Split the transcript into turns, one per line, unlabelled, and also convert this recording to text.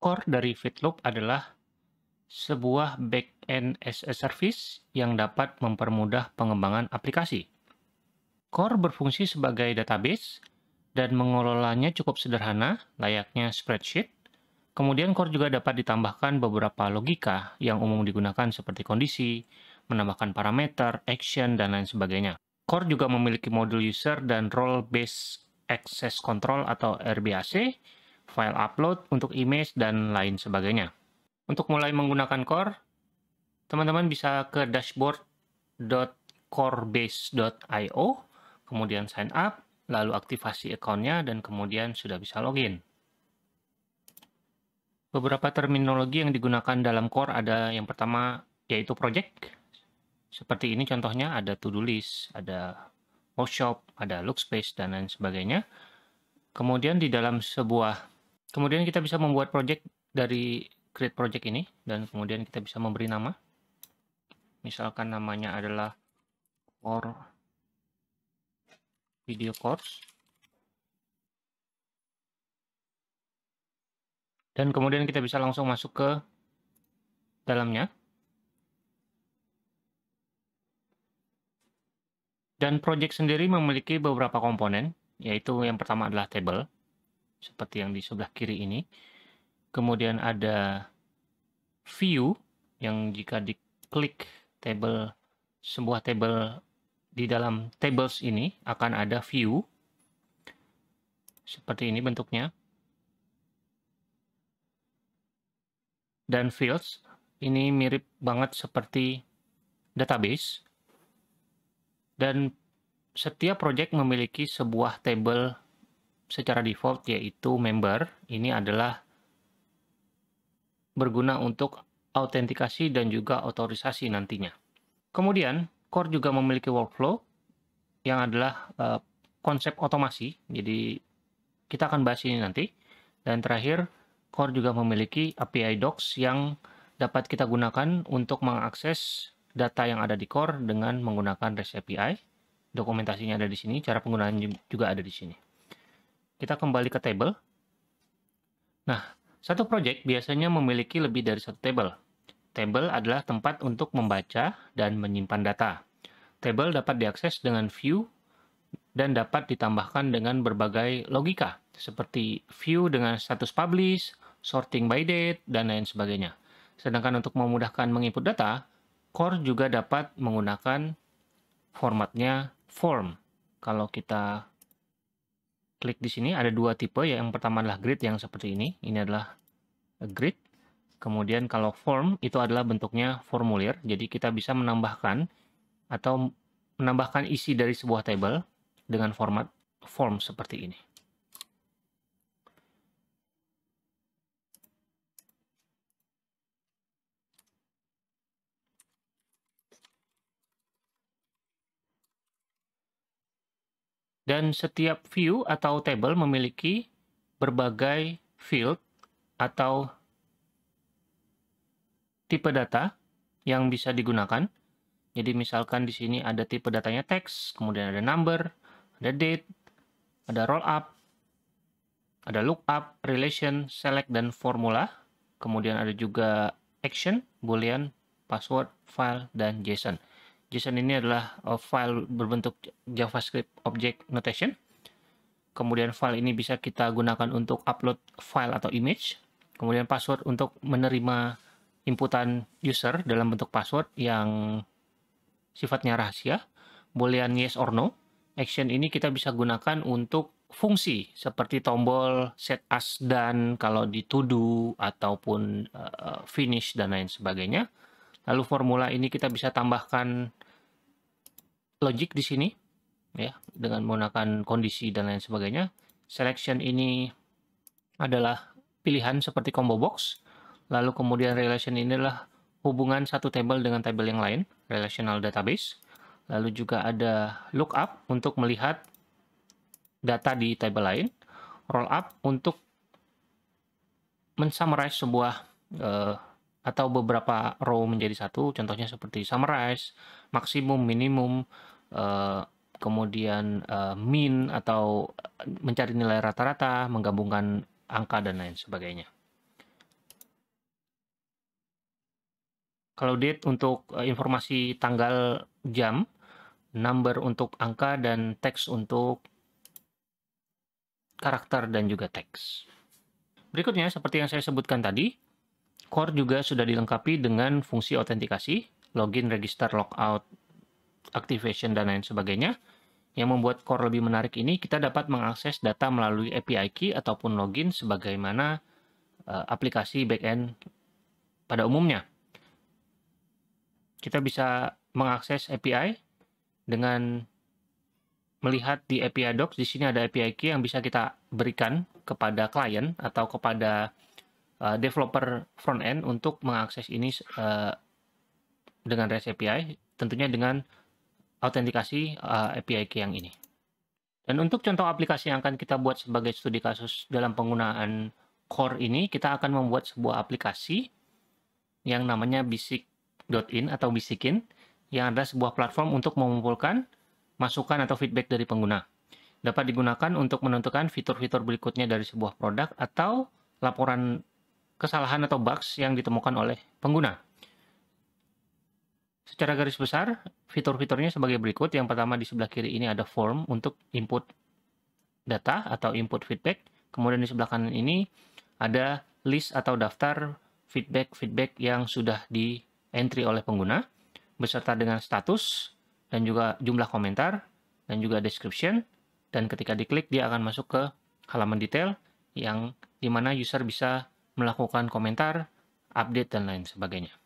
Core dari Fitloop adalah sebuah backend as a service yang dapat mempermudah pengembangan aplikasi. Core berfungsi sebagai database dan mengelolanya cukup sederhana, layaknya spreadsheet. Kemudian Core juga dapat ditambahkan beberapa logika yang umum digunakan seperti kondisi, menambahkan parameter, action, dan lain sebagainya. Core juga memiliki modul user dan role-based access control atau RBAC file upload untuk image, dan lain sebagainya. Untuk mulai menggunakan Core, teman-teman bisa ke dashboard.corebase.io, kemudian sign up, lalu aktivasi akunnya, dan kemudian sudah bisa login. Beberapa terminologi yang digunakan dalam core ada yang pertama yaitu project. Seperti ini contohnya ada to-do list, ada workshop, ada look space, dan lain sebagainya. Kemudian di dalam sebuah Kemudian kita bisa membuat project dari create project ini dan kemudian kita bisa memberi nama. Misalkan namanya adalah for video course. Dan kemudian kita bisa langsung masuk ke dalamnya. Dan project sendiri memiliki beberapa komponen, yaitu yang pertama adalah table seperti yang di sebelah kiri ini. Kemudian ada view yang jika diklik table sebuah table di dalam tables ini akan ada view seperti ini bentuknya. Dan fields ini mirip banget seperti database. Dan setiap project memiliki sebuah table secara default yaitu member ini adalah berguna untuk autentikasi dan juga otorisasi nantinya. Kemudian core juga memiliki workflow yang adalah uh, konsep otomasi. Jadi kita akan bahas ini nanti. Dan terakhir core juga memiliki API docs yang dapat kita gunakan untuk mengakses data yang ada di core dengan menggunakan REST API. Dokumentasinya ada di sini, cara penggunaannya juga ada di sini. Kita kembali ke table. Nah, satu project biasanya memiliki lebih dari satu table. Table adalah tempat untuk membaca dan menyimpan data. Table dapat diakses dengan view dan dapat ditambahkan dengan berbagai logika, seperti view dengan status publish, sorting by date, dan lain sebagainya. Sedangkan untuk memudahkan menginput data, Core juga dapat menggunakan formatnya form. Kalau kita klik di sini ada dua tipe ya. Yang pertama adalah grid yang seperti ini. Ini adalah grid. Kemudian kalau form itu adalah bentuknya formulir. Jadi kita bisa menambahkan atau menambahkan isi dari sebuah table dengan format form seperti ini. Dan setiap view atau table memiliki berbagai field atau tipe data yang bisa digunakan. Jadi misalkan di sini ada tipe datanya teks, kemudian ada number, ada date, ada roll up, ada lookup, relation, select, dan formula. Kemudian ada juga action, boolean, password, file, dan JSON. JSON ini adalah eh, file berbentuk JavaScript Object Notation. Kemudian file ini bisa kita gunakan untuk upload file atau image. Kemudian password untuk menerima inputan user dalam bentuk password yang sifatnya rahasia. Boolean yes or no. Action ini kita bisa gunakan untuk fungsi seperti tombol set as dan kalau di to do ataupun uh, finish dan lain sebagainya. Lalu formula ini kita bisa tambahkan logic di sini ya dengan menggunakan kondisi dan lain sebagainya. Selection ini adalah pilihan seperti combo box. Lalu kemudian relation ini adalah hubungan satu table dengan table yang lain, relational database. Lalu juga ada lookup untuk melihat data di table lain, roll up untuk mensummarize sebuah uh, atau beberapa row menjadi satu, contohnya seperti summarize, maksimum, minimum, eh, kemudian uh, min atau eh, mencari nilai rata-rata, menggabungkan angka dan lain sebagainya. Kalau date untuk informasi tanggal jam, number untuk angka dan teks untuk karakter dan juga teks. Berikutnya seperti yang saya sebutkan tadi, Core juga sudah dilengkapi dengan fungsi autentikasi, login, register, logout, activation, dan lain sebagainya. Yang membuat Core lebih menarik ini, kita dapat mengakses data melalui API key ataupun login sebagaimana uh, aplikasi backend pada umumnya. Kita bisa mengakses API dengan melihat di API Docs, di sini ada API key yang bisa kita berikan kepada klien atau kepada Eh, developer front end untuk mengakses ini uh, dengan REST API, tentunya dengan autentikasi uh, API key yang ini. Dan untuk contoh aplikasi yang akan kita buat sebagai studi kasus dalam penggunaan core ini, kita akan membuat sebuah aplikasi yang namanya bisik.in atau bisikin, yang adalah sebuah platform untuk mengumpulkan masukan atau feedback dari pengguna dapat digunakan untuk menentukan fitur-fitur berikutnya dari sebuah produk atau laporan kesalahan atau bugs yang ditemukan oleh pengguna. Secara garis besar, fitur-fiturnya sebagai berikut. Yang pertama di sebelah kiri ini ada form untuk input data atau input feedback. Kemudian di sebelah kanan ini ada list atau daftar feedback-feedback yang sudah di entry oleh pengguna beserta dengan status dan juga jumlah komentar dan juga description dan ketika diklik dia akan masuk ke halaman detail yang dimana user bisa melakukan komentar, update, dan lain sebagainya.